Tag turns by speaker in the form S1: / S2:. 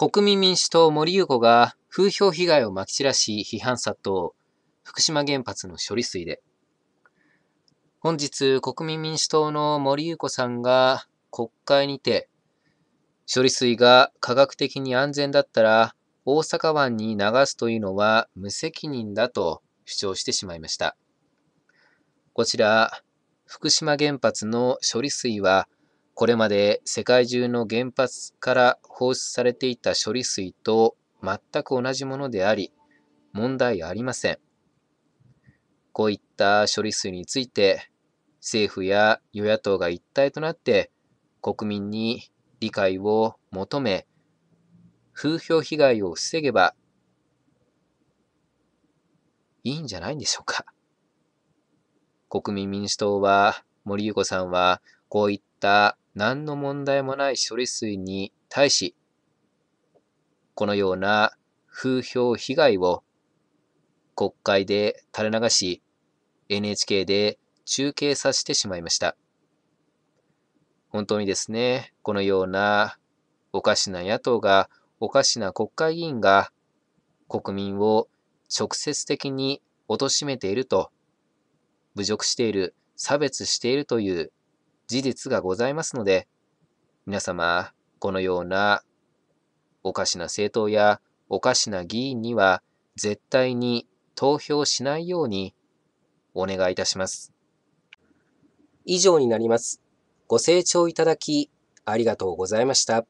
S1: 国民民主党森友子が風評被害をまき散らし批判殺到。福島原発の処理水で。本日、国民民主党の森友子さんが国会にて、処理水が科学的に安全だったら大阪湾に流すというのは無責任だと主張してしまいました。こちら、福島原発の処理水はこれまで世界中の原発から放出されていた処理水と全く同じものであり、問題ありません。こういった処理水について、政府や与野党が一体となって国民に理解を求め、風評被害を防げばいいんじゃないんでしょうか。国民民主党は森ゆ子さんはこういった何の問題もない処理水に対し、このような風評被害を国会で垂れ流し、NHK で中継させてしまいました。本当にですね、このようなおかしな野党が、おかしな国会議員が国民を直接的に貶めていると、侮辱している、差別しているという事実がございますので、皆様、このようなおかしな政党やおかしな議員には絶対に投票しないようにお願いいたします。以上に
S2: なります。ご清聴いただきありがとうございました。